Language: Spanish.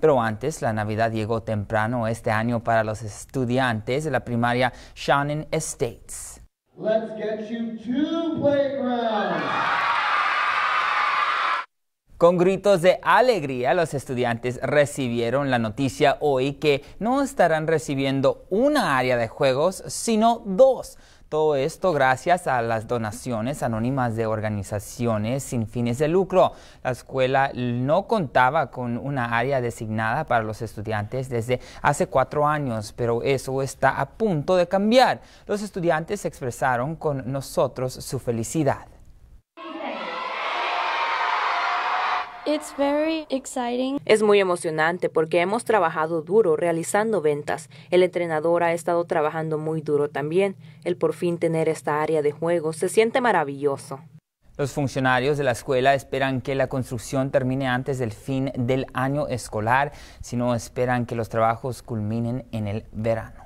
Pero antes, la Navidad llegó temprano este año para los estudiantes de la primaria Shannon Estates. Con gritos de alegría, los estudiantes recibieron la noticia hoy que no estarán recibiendo una área de juegos, sino dos. Todo esto gracias a las donaciones anónimas de organizaciones sin fines de lucro. La escuela no contaba con una área designada para los estudiantes desde hace cuatro años, pero eso está a punto de cambiar. Los estudiantes expresaron con nosotros su felicidad. Es muy emocionante porque hemos trabajado duro realizando ventas. El entrenador ha estado trabajando muy duro también. El por fin tener esta área de juego se siente maravilloso. Los funcionarios de la escuela esperan que la construcción termine antes del fin del año escolar, sino esperan que los trabajos culminen en el verano.